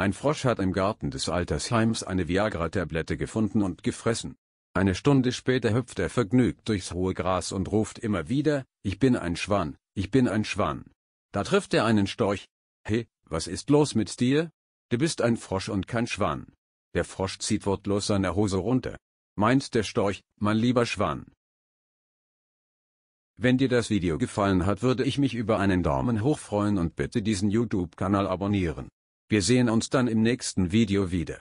Ein Frosch hat im Garten des Altersheims eine Viagra-Tablette gefunden und gefressen. Eine Stunde später hüpft er vergnügt durchs hohe Gras und ruft immer wieder, ich bin ein Schwan, ich bin ein Schwan. Da trifft er einen Storch. He, was ist los mit dir? Du bist ein Frosch und kein Schwan. Der Frosch zieht wortlos seine Hose runter. Meint der Storch, mein lieber Schwan. Wenn dir das Video gefallen hat, würde ich mich über einen Daumen hoch freuen und bitte diesen YouTube-Kanal abonnieren. Wir sehen uns dann im nächsten Video wieder.